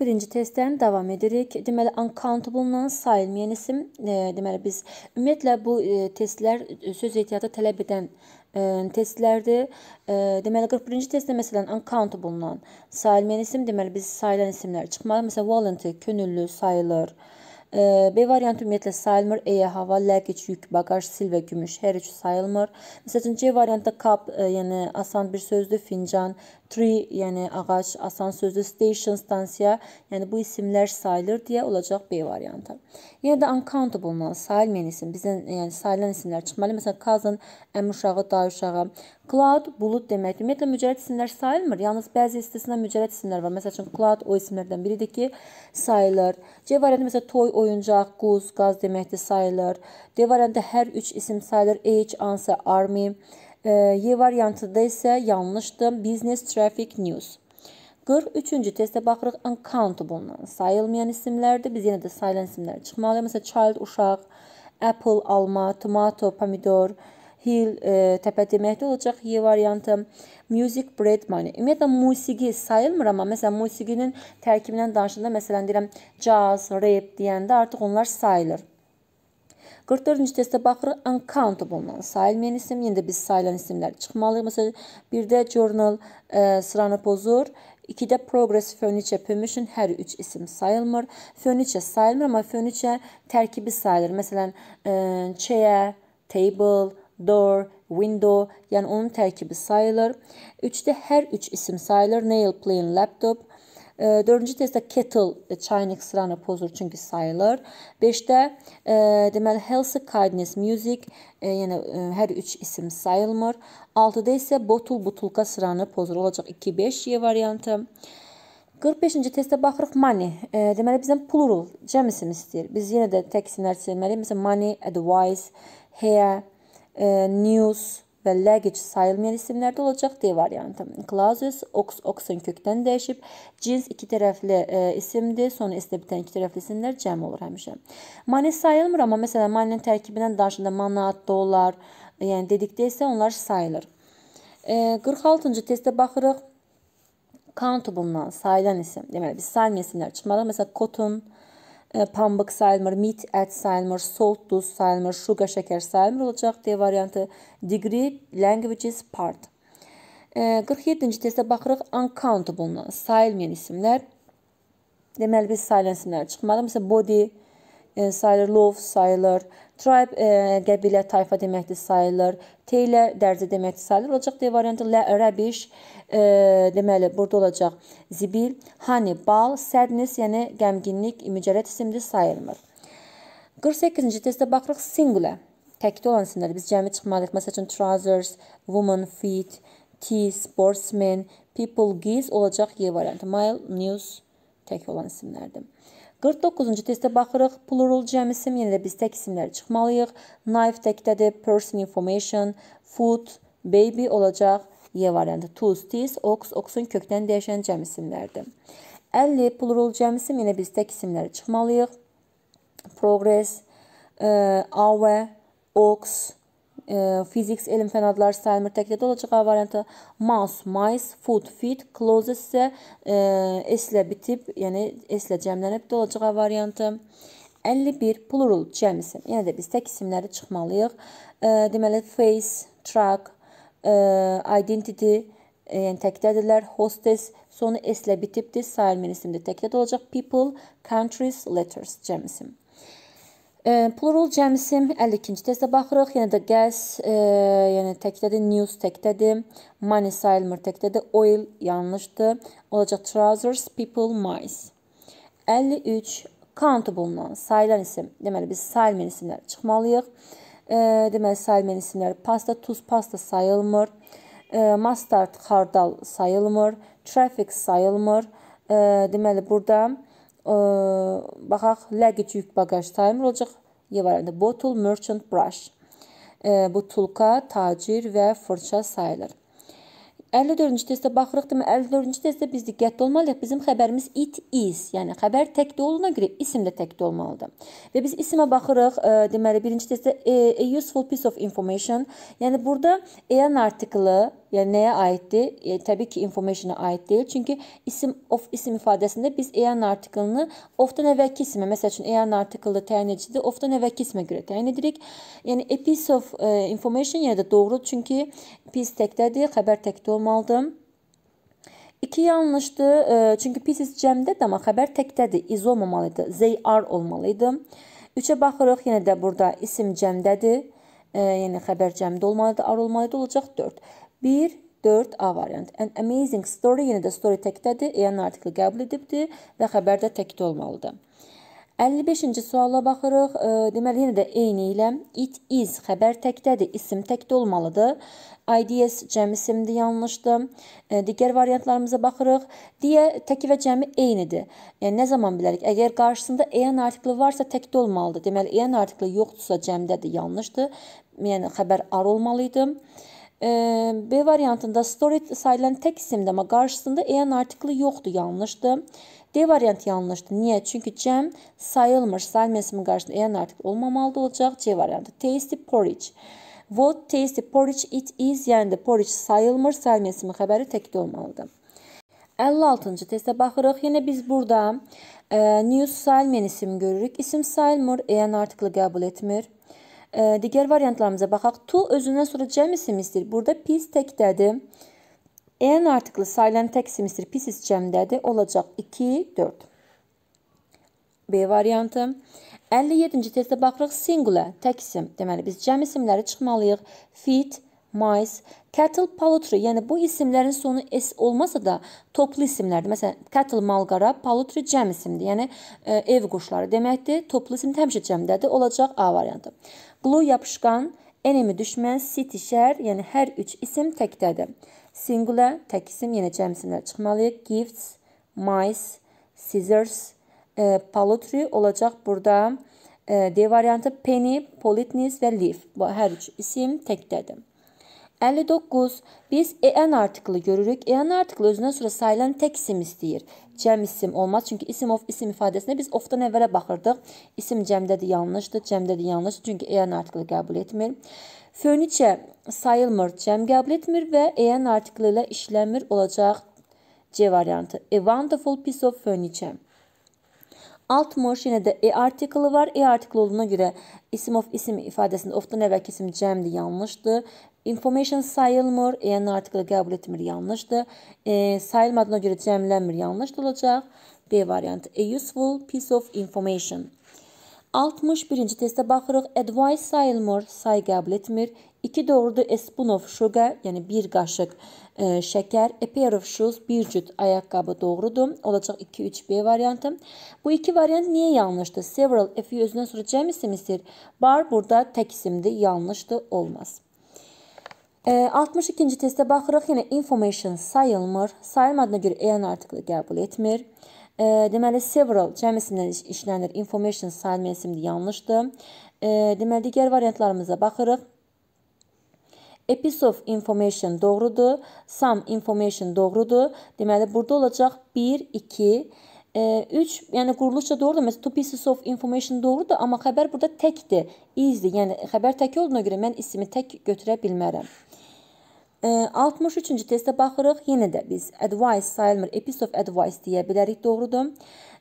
birinci testdən davam edirik. Deməli, uncountable-la sayılmayan isim, e, deməli biz ümumiyyətlə bu e, testlər e, söz ehtiyatı tələb edən e, testlərdir. E, deməli 41-ci testdə məsələn uncountable-la sayılmayan isim, deməli biz sayılan isimlər çıxmalı. Məsələn, volunteer, könüllü sayılır. E, B variantı ümumiyyətlə sayılmır. E, hava, ləqiç, yük, bagaj, sil və gümüş hər üç sayılmır. Məsələn, C variantda cup, e, yəni asan bir sözdür, fincan, tree yəni ağac, asan sözü station stansiya, yəni bu isimlər sayılır deyə olacaq B variantı. Yenə də uncountable-dan sayılmayan isim bizdən yəni sayılan isimlər çıxmalı. Məsələn cousin, əmi uşağı, dayı uşağı. Cloud bulut deməkdir. Ümumiyyətlə mücərrəd isimlər sayılmır. Yalnız bəzi istisna mücərrəd isimlər var. Məsəl üçün cloud o isimlərdən biridir ki, sayılır. C variantı məsələn toy, oyuncaq, quz, qaz deməkdir, sayılır. D variantı hər üç isim sayılır. Age, answer, army. Y variantında isə yanlışdır. Business Traffic News. 43-cü testə baxırıq. Uncountable-dan sayılmayan isimlərdir. Biz yenə də sayılan isimlər çıxmalıyıq. Məsələn, child uşaq, apple, alma, tomato, pomidor, hill e, təpə deməkdə olacaq y variantı. Music bread money. Ümumiyyətlə musiqi sayılmır amma məsələn musiqinin tərkibindən danışanda məsələn deyirəm caz, rap deyəndə artıq onlar sayılır. 44-cü testdə baxırıq uncountable-dan sayılmayan isim, yenə yəni də biz sayılan isimlər çıxmalı. Məsələn, 1-də journal ə, e, sıranı pozur. 2-də progress, furniture, permission hər üç isim sayılmır. Furniture sayılmır, amma furniture tərkibi sayılır. Məsələn, ə, e, chair, table, door, window, yəni onun tərkibi sayılır. 3-də hər üç isim sayılır. Nail, plane, laptop. 4-cü testdə kettle e, çaynik sıranı pozur çünki sayılır. 5-də e, deməli healthy kindness music, e, yəni e, hər üç isim sayılmır. 6-da isə bottle butulka sıranı pozur. Olacaq 2-5 Y variantı. 45-ci testə baxırıq money. E, deməli bizdən plural cəm isim istəyir. Biz yenə də tək isimlər seçməliyik. Məsələn money, advice, hair, e, news, və ləgic sayılmayan isimlərdə olacaq D variantı. Clausus, ox, oxun kökdən dəyişib, cins iki tərəfli e, isimdir, sonra istə bitən iki tərəfli isimlər cəm olur həmişə. Mane sayılmır, amma məsələn manenin tərkibindən danışanda manat, dollar, yəni dedikdə isə onlar sayılır. E, 46-cı testə baxırıq. Countable-dan sayılan isim, deməli biz saymayan isimlər çıxmalı. Məsələn, cotton, cotton, pambıq sayılmır, mit ət sayılmır, salt duz sayılmır, şuqa şəkər sayılmır olacaq D variantı. Degree, languages, part. 47-ci testə baxırıq uncountable sayılmayan isimlər. Deməli biz sayılan isimlər çıxmadı. Məsələn body, E, sayılır, lov sayılır, tribe e, qəbilə, tayfa deməkdir sayılır, t ilə dərzi deməkdir sayılır. Olacaq D variantı lə, rəbiş, e, deməli burada olacaq zibil, hani, bal, sadness, yəni qəmginlik, mücərrət isimdir, sayılmır. 48-ci testə baxırıq singulə. Təkdə olan isimlər biz cəmi çıxmalıyıq. Məsəl üçün trousers, woman, feet, tea, sportsman, people, geese olacaq Y variantı. Mile, news tək olan isimlərdir. 49-cu testə baxırıq. Plural cəm isim, yenə də biz tək isimləri çıxmalıyıq. Knife təkdədir, person information, food, baby olacaq. Y variantı tools, teas, ox, oxun kökdən dəyişən cəm isimlərdir. 50 plural cəm isim, yenə biz tək isimləri çıxmalıyıq. Progress, e, hour, ox, e, fiziks, elm, fən adları sayılmır. Təkdə olacaq A variantı. Mouse, mice, food, fit, closes isə e, s ilə bitib, yəni s ilə cəmlənib də olacaq A variantı. 51 plural cəm isim. Yenə yəni də biz tək isimləri çıxmalıyıq. E, deməli face, truck, e, identity, e, yəni təkdədirlər. Hostess sonu s ilə bitibdir. Sayılmır isimdir. Təkdə olacaq people, countries, letters cəm isim. Plural cəmsim 52-ci testə baxırıq. Yenə də gas, e, yəni təkdədir, news təkdədir, money sayılmır təkdədir, oil yanlışdır. Olacaq trousers, people, mice. 53 countable'dan sayılan isim. Deməli biz sayılmayan isimlər çıxmalıyıq. E, deməli sayılmayan isimlər pasta, tuz, pasta sayılmır. E, mustard, xardal sayılmır. Traffic sayılmır. E, deməli burada baxaq, luggage yük bagaj time olacaq. Yevarəndə bottle, merchant, brush. Bu tulka, tacir və fırça sayılır. 54-cü testə baxırıq demə 54-cü testdə biz diqqətli olmalıyıq. Bizim xəbərimiz it is, yəni xəbər təkdə olduğuna görə isim də təkdə olmalıdır. Və biz isimə baxırıq, ə, deməli birinci testdə a, e, a useful piece of information, yəni burada an artiklı Yəni nəyə aiddir? E, təbii ki, information'a aid deyil. Çünki isim of isim ifadəsində biz an artiklını ofdan əvvəlki ismə, məsəl üçün an artiklı təyin edicidir, ofdan əvvəlki ismə görə təyin edirik. Yəni a piece of e, information yenə də doğru, çünki piece təkdədir, xəbər təkdə olmalıdır. 2 yanlışdır. E, çünki pieces cəmdədir, amma xəbər təkdədir, iz olmamalı idi. They are olmalı idi. 3-ə baxırıq, yenə də burada isim cəmdədir. E, yəni xəbər cəmdə olmalıdır, ar olmalıdır olacaq 4. 1, 4 A variant. An amazing story yenə də story təkdədir, EN artikli qəbul edibdir və xəbərdə təkdə olmalıdır. 55-ci suala baxırıq. E, deməli yenə də eyni ilə it is xəbər təkdədir, isim təkdə olmalıdır. IDS cəm isimdir, yanlışdır. E, digər variantlarımıza baxırıq. Deyə təki və cəmi eynidir. Yəni nə zaman bilərik? Əgər qarşısında en artikli varsa təkdə olmalıdır. Deməli en artikli yoxdursa cəmdədir, yanlışdır. Yəni xəbər ar olmalı idi. B variantında storage sayılan tek isimdi ama qarşısında en artikli yoxdur, yanlışdır. D variantı yanlışdır. Niyə? Çünki cəm sayılmır. Sayılma ismin qarşısında en artikli olmamalıdır olacaq. C variantı. Tasty porridge. What tasty porridge it is? Yəni də porridge sayılmır. Sayılma ismin xəbəri təkdə olmalıdır. 56-cı testə baxırıq. Yenə biz burada e, new sayılmayan isim görürük. İsim sayılmır. En artikli qəbul etmir. Digər variantlarımıza baxaq. To özündən sonra cəm isimizdir. Burada pis təkdədir. En artıqlı sayılan tək isimizdir. Pis is cəmdədir. Olacaq 2, 4. B variantı. 57-ci testə baxırıq. Singulə, tək isim. Deməli, biz cəm isimləri çıxmalıyıq. Fit, mice, cattle, poultry. Yəni, bu isimlərin sonu s olmasa da toplu isimlərdir. Məsələn, cattle malqara, poultry cəm isimdir. Yəni, e, ev quşları deməkdir. Toplu isim həmişə cəmdədir. Olacaq A variantı. Qlu yapışqan, enemi düşmən, sitişər, yəni hər üç isim təkdədir. Singular, tək isim, yenə yəni cəmsinlər çıxmalıyıq. Gifts, mice, scissors, e, palutry olacaq burada. E, D variantı penny, politnis və leaf. Bu hər üç isim təkdədir. 59. Biz en artiklı görürük. En artiklı özündən sonra sayılan tək isim istəyir. Cəm isim olmaz. Çünki isim of isim ifadəsinə biz ofdan əvvələ baxırdıq. İsim cəmdədir, yanlışdır. Cəmdədir, yanlışdır. Çünki en artiklı qəbul etmir. Fönüçə sayılmır, cəm qəbul etmir və en artiklı ilə işlənmir olacaq C variantı. A wonderful piece of furniture. 60 yenə də e artiklı var. E artiklı olduğuna görə isim of isim ifadəsində ofdan əvvəlki isim cəmdir, yanlışdır Information sayılmır, yəni artikli qəbul etmir, yanlışdır. E, sayılmadığına görə cəmlənmir, yanlış olacaq. B variantı. A useful piece of information. 61-ci testə baxırıq. Advice sayılmır, say qəbul etmir. 2 doğrudur. A spoon of sugar, yəni bir qaşıq e, şəkər. A pair of shoes, bir cüt ayaqqabı doğrudur. Olacaq 2 3 B variantı. Bu iki variant niyə yanlışdır? Several F-i özündən sonra cəm isim isir. Bar burada tək isimdir, yanlışdır, olmaz. E, 62-ci testə baxırıq, yenə information sayılmır. Sayılmadığına görə EN artikli qəbul etmir. E, deməli several cəmisindən işlənir. Information sayılmır isimli yanlışdır. E, deməli digər variantlarımıza baxırıq. A piece of information doğrudur. Some information doğrudur. Deməli burada olacaq 1 2 e, 3 yəni quruluşca doğrudur. Məsələn, two pieces of information doğrudur, amma xəbər burada təkdir, isdir. Yəni xəbər tək olduğuna görə mən ismi tək götürə bilmərəm. 63-cü testə baxırıq. Yenə də biz advice sayılmır, epice of advice deyə bilərik, doğrudur.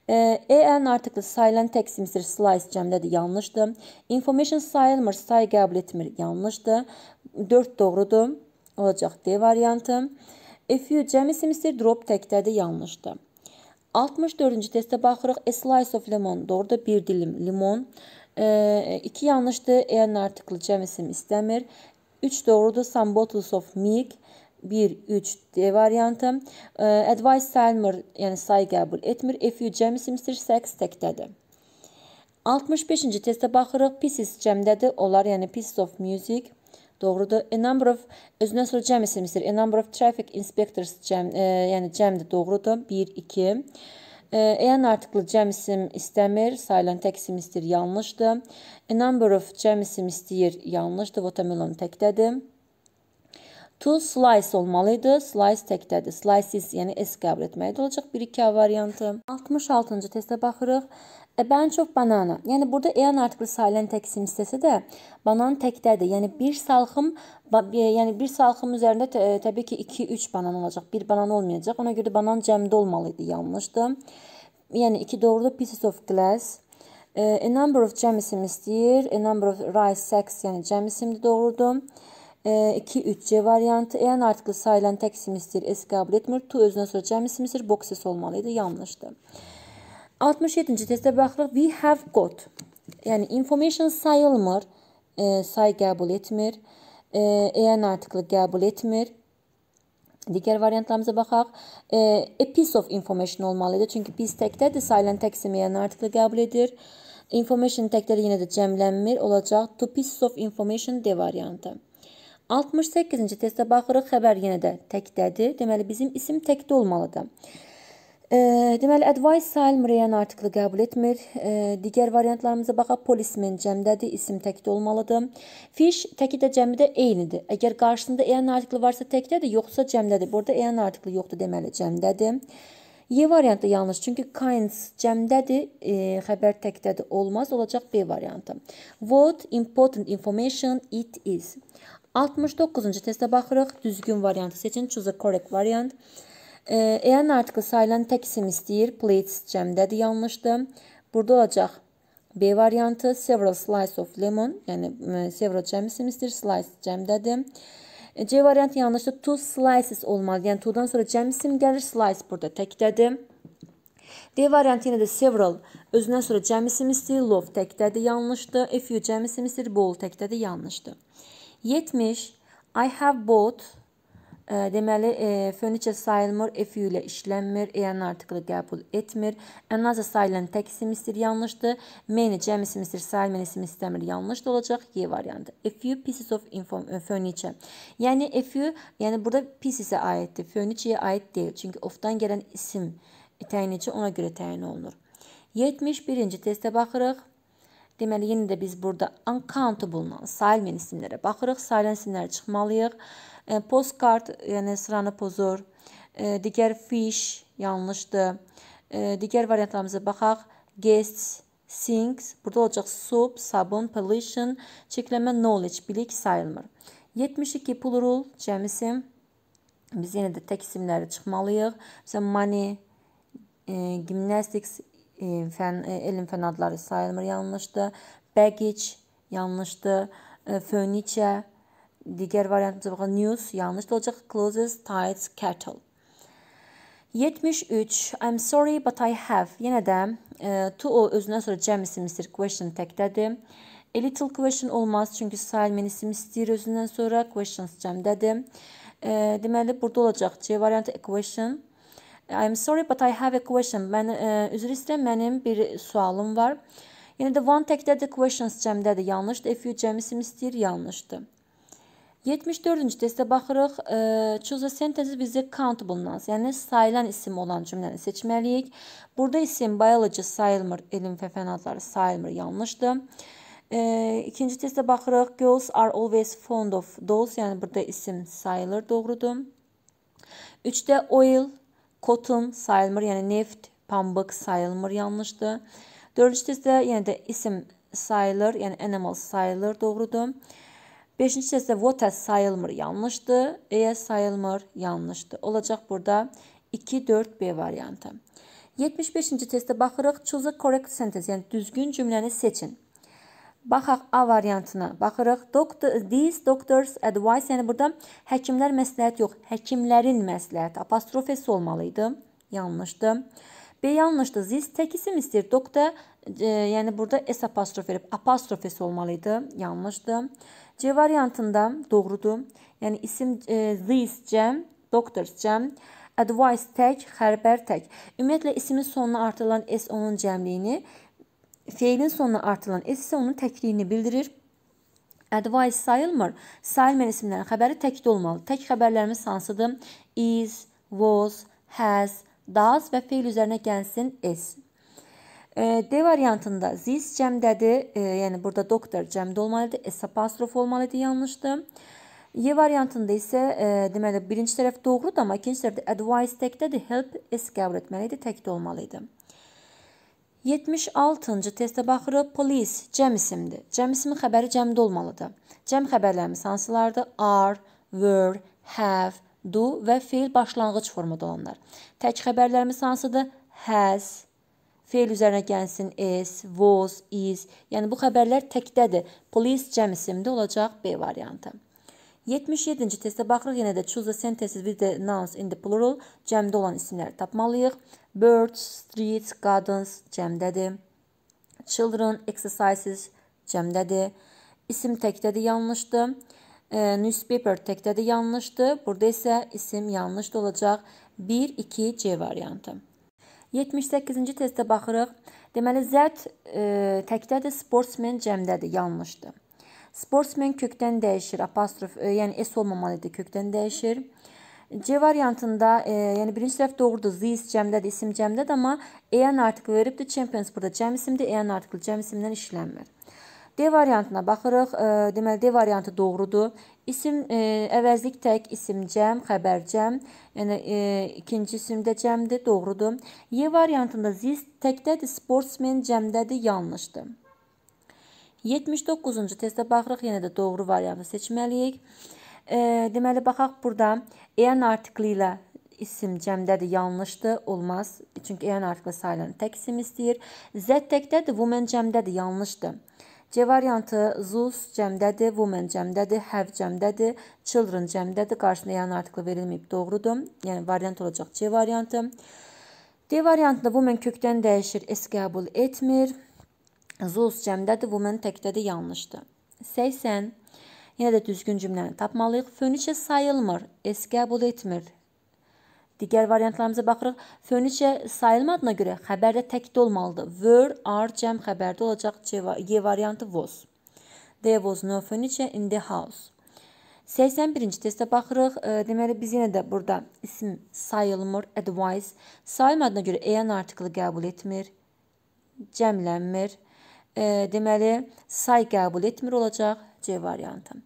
EN artıqlı sayılan tek simsir slice cəmdədir, yanlışdır. Information sayılmır, say qəbul etmir, yanlışdır. 4 doğrudur, olacaq D variantı. FU cəmi simsir drop təkdədir, yanlışdır. 64-cü testə baxırıq. A slice of lemon, doğrudur, bir dilim limon. 2 e, yanlışdır. EN artıqlı cəmisim istəmir. 3 doğrudur. Some bottles of milk 1-3 D variantı. Advice sayılmır, yəni sayı qəbul etmir. If you cəmisi sex təkdədir. 65-ci testə baxırıq. Pieces cəmdədir. Onlar, yəni pieces of music. Doğrudur. A number of özünə sonra cəm isimdir. A number of traffic inspectors cəm, e, yəni cəmdir, doğrudur. 1 2 Eən artıqlı cəm isim istəmir, sayilən tək isim istəyir, yanlışdır. A number of cəm isim istəyir, yanlışdır, watermelon təkdədir. To slice olmalıydı. Slice təkdədir. Slices, yəni S qəbul etməkdə olacaq 1-2 variantı. 66-cı testə baxırıq. A e, bunch of banana. Yəni burada ean artikli sayılan tək simstəsi də banan təkdədir. Yəni bir salxım e, yəni bir salxım üzərində tə, e, təbii ki 2 3 banan olacaq. Bir banan olmayacaq. Ona görə də banan cəmdə olmalı idi. Yanlışdır. Yəni 2 doğrudur. Pieces of glass. A number of cəm isim istəyir. A number of rice sacks, yəni cəm isimdir, doğrudur. 2 3 C variantı ean artikli sayılan tək isim istəyir. S qəbul etmir. To özünə sonra cəm isim istəyir. Boxes olmalı idi. Yanlışdır. 67-ci testə baxırıq. We have got. Yəni information sayılmır. E, say qəbul etmir. E, EN artiklı qəbul etmir. Digər variantlarımıza baxaq. E, a piece of information olmalı idi. Çünki biz təkdədir. Silent təksim EN artiklı qəbul edir. Information təkdədir yenə də cəmlənmir olacaq. Two pieces of information D variantı. 68-ci testə baxırıq. Xəbər yenə də təkdədir. Deməli bizim isim təkdə olmalıdır. Deməli, advice Sahil Mreyan artıqlı qəbul etmir. Digər variantlarımıza baxaq. Policeman cəmdədir, isim təkdə olmalıdır. Fish təki də cəmidə eynidir. Əgər qarşısında eyan artıqlı varsa təkdədir, yoxsa cəmdədir. Burada eyan artıqlı yoxdur, deməli cəmdədir. Y variantı yanlış, çünki kinds cəmdədir, e, xəbər təkdədir, olmaz, olacaq B variantı. What important information it is. 69-cu testə baxırıq, düzgün variantı seçin, choose a correct variant. EN artıqı sayılan tək isim istəyir. Plates cəmdədir, yanlışdır. Burada olacaq B variantı several slice of lemon, yəni e, several cəm isim istəyir, slice cəmdədir. E, C variantı yanlışdır. Two slices olmalı. Yəni two-dan sonra cəm isim gəlir, slice burada təkdədir. D variantı yenə də several özündən sonra cəm isim istəyir, love təkdədir, yanlışdır. If you cəm isim istəyir, bowl təkdədir, yanlışdır. 70 I have bought deməli fönüçə sayılmır, FÜ ilə işlənmir, EN yəni artikli qəbul etmir. Ənazə sayılan tək semestr yanlışdır. Meni cəmi semestr sayılmır, semestr yanlışdır olacaq. Y variantı. FÜ pieces of info e, fönüçə. Yəni FÜ, yəni burada pieces-ə aiddir. Fönüçəyə aid deyil. Çünki ofdan gələn isim təyinici ona görə təyin olunur. 71-ci testə baxırıq. Deməli, yenə də biz burada uncountable-dan sayılmayan isimlərə baxırıq. Sayılan isimlər çıxmalıyıq. Postcard, yəni sıranı pozur. Digər fish yanlışdır. Digər variantlarımıza baxaq. Guests, sinks, burada olacaq soup, sabun, pollution, çeklənmə knowledge, bilik sayılmır. 72 pul rul, cəmisim. Biz yenə də tək isimləri çıxmalıyıq. Məsələn, money, e, gymnastics, e, fən, e, elm fən adları sayılmır, yanlışdır. Baggage, yanlışdır. E, furniture, digər variantımıza baxaq. News yanlış olacaq. Closes tides cattle. 73 I'm sorry but I have. Yenə də e, to o özünə sonra cəm isim istəyir. Question təkdədir. A little question olmaz çünki sual mən isim istəyir özündən sonra questions cəmdədir. E, deməli burada olacaq C variantı question. I'm sorry but I have a question. Mən e, üzr istəyirəm, mənim bir sualım var. Yəni də one təkdədir, questions cəmdədir. Yanlışdır. If you cəm isim istəyir, yanlışdır. 74-cü testə baxırıq. E, choose a sentence bizə countable'dan, yəni sayılan isim olan cümləni seçməliyik. Burada isim biology sayılmır, elm və fən adları sayılmır, yanlışdır. E, ikinci testə baxırıq. Girls are always fond of dolls, yəni burada isim sayılır, doğrudur. 3-də oil, cotton sayılmır, yəni neft, pambıq sayılmır, yanlışdır. 4-cü testdə yenə yəni də isim sayılır, yəni animal sayılır, doğrudur. Beşinci səsdə what sayılmır, yanlışdır. E sayılmır, yanlışdır. Olacaq burada 2, 4, B variantı. 75-ci testə baxırıq. Choose a correct sentence, yəni düzgün cümləni seçin. Baxaq A variantına. Baxırıq. Doctor, these doctors advice, yəni burada həkimlər məsləhət yox, həkimlərin məsləhəti apostrofesi olmalı idi. Yanlışdır. B yanlışdır. Siz tək isim istəyir. Doktor, e, yəni burada S apostrof verib apostrofesi olmalıydı. Yanlışdır. C variantında doğrudur. Yəni isim e, this cəm, doctors cəm, advice tək, xəbər tək. Ümumiyyətlə ismin sonuna artırılan S onun cəmliyini, feilin sonuna artırılan S isə onun təkliyini bildirir. Advice sayılmır. Sayılmayan isimlərin xəbəri təkdə olmalı. Tək xəbərlərimiz hansıdır? Is, was, has, das və feil üzərinə gəlsin is. E, D variantında this cəmdədir. E, yəni burada doktor cəmdə olmalıdır. S apostrof olmalıdır, yanlışdır. Y variantında isə e, deməli birinci tərəf doğrudur, amma ikinci tərəfdə advice təkdədir. Help is qəbul etməli idi, təkdə olmalı idi. 76-cı testə baxırıq. Police cəm isimdir. Cəm ismin xəbəri cəmdə olmalıdır. Cəm xəbərlərimiz hansılardır? Are, were, have, do və feil başlanğıc formada olanlar. Tək xəbərlərimiz hansıdır? Has, feil üzərinə gəlsin is, was, is. Yəni bu xəbərlər təkdədir. Police cəm isimli olacaq B variantı. 77-ci testə baxırıq. Yenə də choose the sentences with the nouns in the plural. Cəmdə olan isimləri tapmalıyıq. Birds, streets, gardens cəmdədir. Children, exercises cəmdədir. İsim təkdədir, yanlışdır e, newspaper tekdədir yanlışdır. Burada isə isim yanlışdır olacaq. 1 2 C variantı. 78-ci testə baxırıq. Deməli zət e, təkdədir, sportsmen cəmdədir, yanlışdır. Sportsmen kökdən dəyişir, apostrof, e, yəni s olmamalı idi, kökdən dəyişir. C variantında, e, yəni birinci səhv doğrudur. This cəmdədir, isim cəmdədir, amma en artikli veribdi. Champions burada cəm isimdir, en artikli cəm isimdən işlənmir. D variantına baxırıq. Deməli D variantı doğrudur. İsim əvəzlik tək isim cəm, xəbər cəm, yəni e, ikinci isimdə cəmdir, doğrudur. Y variantında zis təkdədir, sportsmen cəmdədir, yanlışdır. 79-cu testə baxırıq, yenə də doğru variantı seçməliyik. E, deməli baxaq burada en artikli ilə isim cəmdədir, yanlışdır, olmaz. Çünki en artikli sayılan tək isim istəyir. Z təkdədir, woman cəmdədir, yanlışdır. C variantı Zeus cəmdədir, women cəmdədir, have cəmdədir, children cəmdədir. Qarşısında yəni artikl verilməyib, doğrudur. Yəni variant olacaq C variantı. D variantında women kökdən dəyişir, es qəbul etmir. Zeus cəmdədir, women təkdədir, yanlışdır. 80 Yenə də düzgün cümləni tapmalıyıq. Fönüçə sayılmır, es qəbul etmir, Digər variantlarımıza baxırıq. Fönüçə sayılmadığına görə xəbərdə təkdə olmalıdır. Were, are cəm xəbərdə olacaq. C variantı was. There was no furniture in the house. 81-ci testə baxırıq. Deməli biz yenə də burada isim sayılmır, advice sayılmadığına görə en artikli qəbul etmir, cəmlənmir. Deməli say qəbul etmir olacaq C variantı.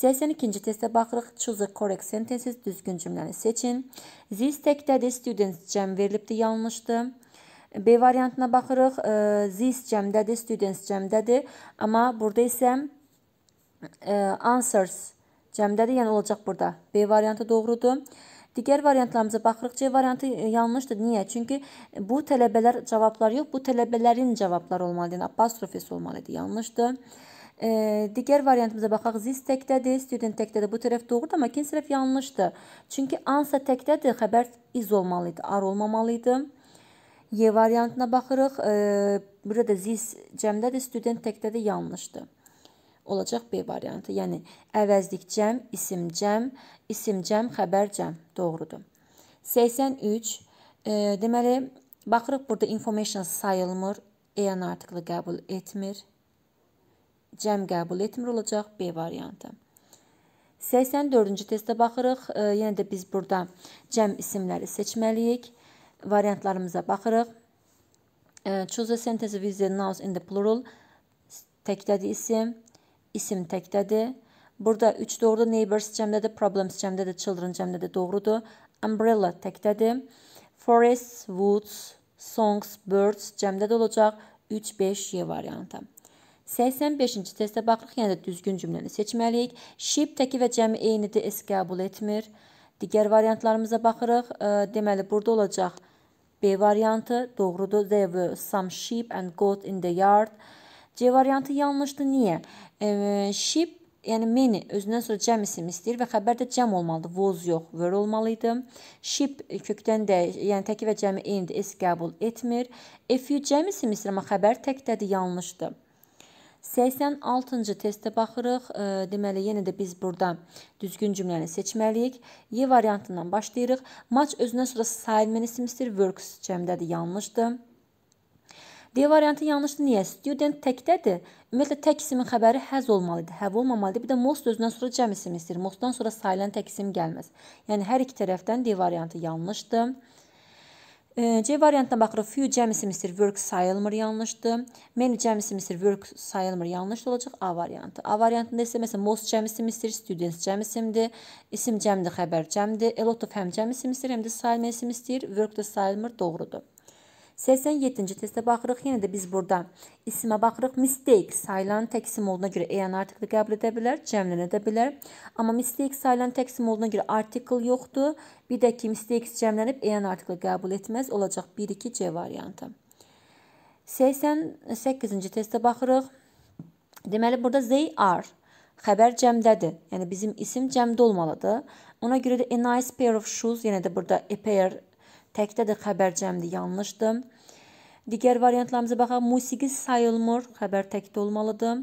82-ci testə baxırıq. Choose a correct sentences, düzgün cümləni seçin. This təkdədir, students cəm verilibdi, yanlışdır. B variantına baxırıq. This cəmdədir, students cəmdədir. Amma burada isə answers cəmdədir, yəni olacaq burada. B variantı doğrudur. Digər variantlarımıza baxırıq. C variantı e, yanlışdır. Niyə? Çünki e, bu tələbələr cavabları yox, bu tələbələrin cavabları olmalı idi. Yəni apostrof olmalı idi. Yanlışdır. E, digər variantımıza baxaq. This təkdədir, student təkdədir. Bu tərəf doğrudur, amma ikinci tərəf yanlışdır. Çünki ansa təkdədir, xəbər is olmalı idi, ar olmamalı idi. Y variantına baxırıq. E, burada this cəmdədir, student təkdədir, yanlışdır. Olacaq B variantı. Yəni əvəzlik cəm, isim cəm, isim cəm, xəbər cəm. Doğrudur. 83. E, deməli, baxırıq burada information sayılmır. EN artikli qəbul etmir cəm qəbul etmir olacaq B variantı. 84-cü testə baxırıq. E, yenə də biz burada cəm isimləri seçməliyik. Variantlarımıza baxırıq. E, choose a sentence with the nouns in the plural. Təkdədir isim. İsim təkdədir. Burada 3 doğrudur. Neighbors cəmdədir. Problems cəmdədir. Children cəmdədir. Doğrudur. Umbrella təkdədir. Forests, woods, songs, birds cəmdədir olacaq. 3-5-Y variantı. 85-ci testə baxırıq, yəni də düzgün cümləni seçməliyik. Ship təki və cəmi eynidir, S qəbul etmir. Digər variantlarımıza baxırıq. Deməli, burada olacaq B variantı, doğrudur. There were some sheep and goat in the yard. C variantı yanlışdır. Niyə? E, ship, yəni many özündən sonra cəm isim istəyir və xəbər də cəm olmalıdır. Was yox, were olmalıydı. Ship kökdən də, yəni təki və cəmi eynidir, S qəbul etmir. A few cəm isim istəyir, amma xəbər təkdədir, yanlışdır. 86-cı testə baxırıq. Deməli, yenə də biz burada düzgün cümləni seçməliyik. Y variantından başlayırıq. Maç özünə sonra sayılməni istismir works cəmdədir, yanlışdır. D variantı yanlışdır. Niyə? Student təkdədir. Ümumiyyətlə tək isimin xəbəri həz olmalı idi, həv olmamalı idi. Bir də most özündən sonra cəm isim istəyir. Mostdan sonra sayılan tək isim gəlməz. Yəni hər iki tərəfdən D variantı yanlışdır. C variantına baxırıq. Few cəmisi misir work sayılmır, yanlışdır. Many cəmisi misir work sayılmır, yanlış olacaq A variantı. A variantında isə məsələn most cəmisi misir, students cəmisimdir, isim cəmdir, xəbər cəmdir, a lot of həm cəmisi misir, həm də sayılmır, work da sayılmır, doğrudur. 87-ci testə baxırıq. Yenə də biz burada isimə baxırıq. Mistake sayılan təqsim olduğuna görə EN artikli qəbul edə bilər, cəmlənə də bilər. Amma mistake sayılan təqsim olduğuna görə artikl yoxdur. Bir də ki, mistake cəmlənib EN artikli qəbul etməz. Olacaq 1-2 C variantı. 88-ci testə baxırıq. Deməli, burada they are xəbər cəmdədir. Yəni bizim isim cəmdə olmalıdır. Ona görə də a nice pair of shoes, yenə yəni də burada a pair Təkdə də xəbərcəmdir, yanlışdır. Digər variantlarımıza baxaq. Musiqi sayılmır, xəbər təkdə olmalıdır.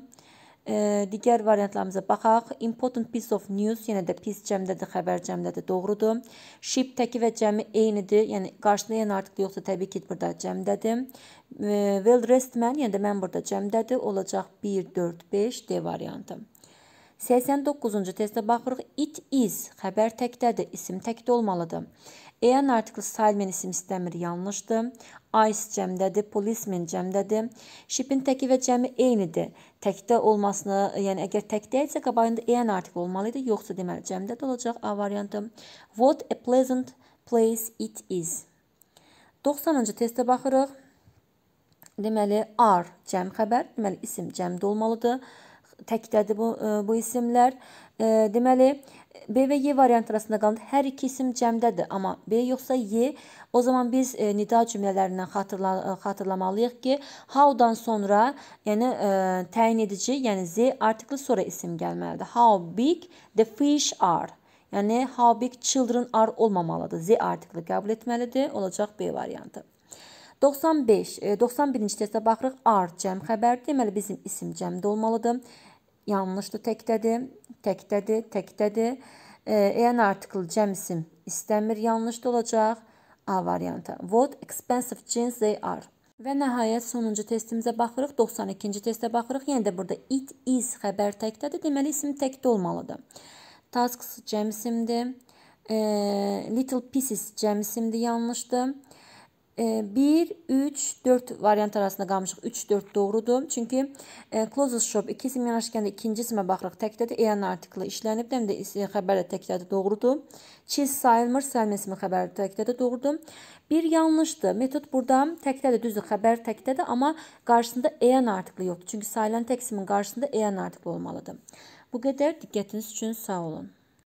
E, digər variantlarımıza baxaq. Important piece of news, yenə də piece cəmdədir, xəbər cəmdədir, doğrudur. Ship təki və cəmi eynidir. Yəni qarşısında yəni artıq yoxsa təbii ki, burada cəmdədir. E, well dressed man, yəni də mən burada cəmdədir. Olacaq 1 4 5 D variantı. 89-cu testə baxırıq. It is xəbər təkdədir, isim təkdə olmalıdır. EN artikli Salmen isim istəmir yanlışdır. Ice cəmdədir, policeman cəmdədir. Shipin təki və cəmi eynidir. Təkdə olmasını, yəni əgər təkdə isə qabağında EN artikli olmalı idi, yoxsa deməli cəmdədə olacaq A variantı. What a pleasant place it is. 90-cı testə baxırıq. Deməli are cəm xəbər, deməli isim cəmdə olmalıdır təkdədir bu e, bu isimlər. E, deməli B və Y variant arasında qaldı. Hər iki isim cəmdədir, amma B yoxsa Y, o zaman biz e, nida cümlələrindən xatırla xatırlamalıyıq ki, how-dan sonra, yəni təyin edici, yəni Z artikli sonra isim gəlməlidir. How big the fish are. Yəni how big children are olmamalıdır. Z artikli qəbul etməlidir. Olacaq B variantı. 95, 91-ci testə baxırıq. Are cəm xəbərdir. Deməli bizim isim cəmdə olmalıdır yanlışdı. Təkdədir, təkdədir, təkdədir. Eən artikl cəm isim istəmir yanlışdı olacaq. A variantı. What expensive jeans they are. Və nəhayət sonuncu testimizə baxırıq. 92-ci testə baxırıq. Yenə də burada it is xəbər təkdədir. Deməli isim təkdə olmalıdır. Tasks cəm isimdir. E, little pieces cəm isimdir, yanlışdır. 1, 3, 4 variant arasında qalmışıq. 3, 4 doğrudur. Çünki e, closes shop iki isim yanaşıqəndə ikinci isimə baxırıq. Təkdədir, EN artiklı işlənib, həm də e, xəbər də təkdədir, doğrudur. Cheese sayılmır, sayılma ismi xəbər təkdədir, doğrudur. Bir yanlışdır. Metod burada təkdədir, düzdür, xəbər təkdədir, amma qarşısında EN artiklı yoxdur. Çünki sayılan tək isimin qarşısında EN artiklı olmalıdır. Bu qədər diqqətiniz üçün sağ olun.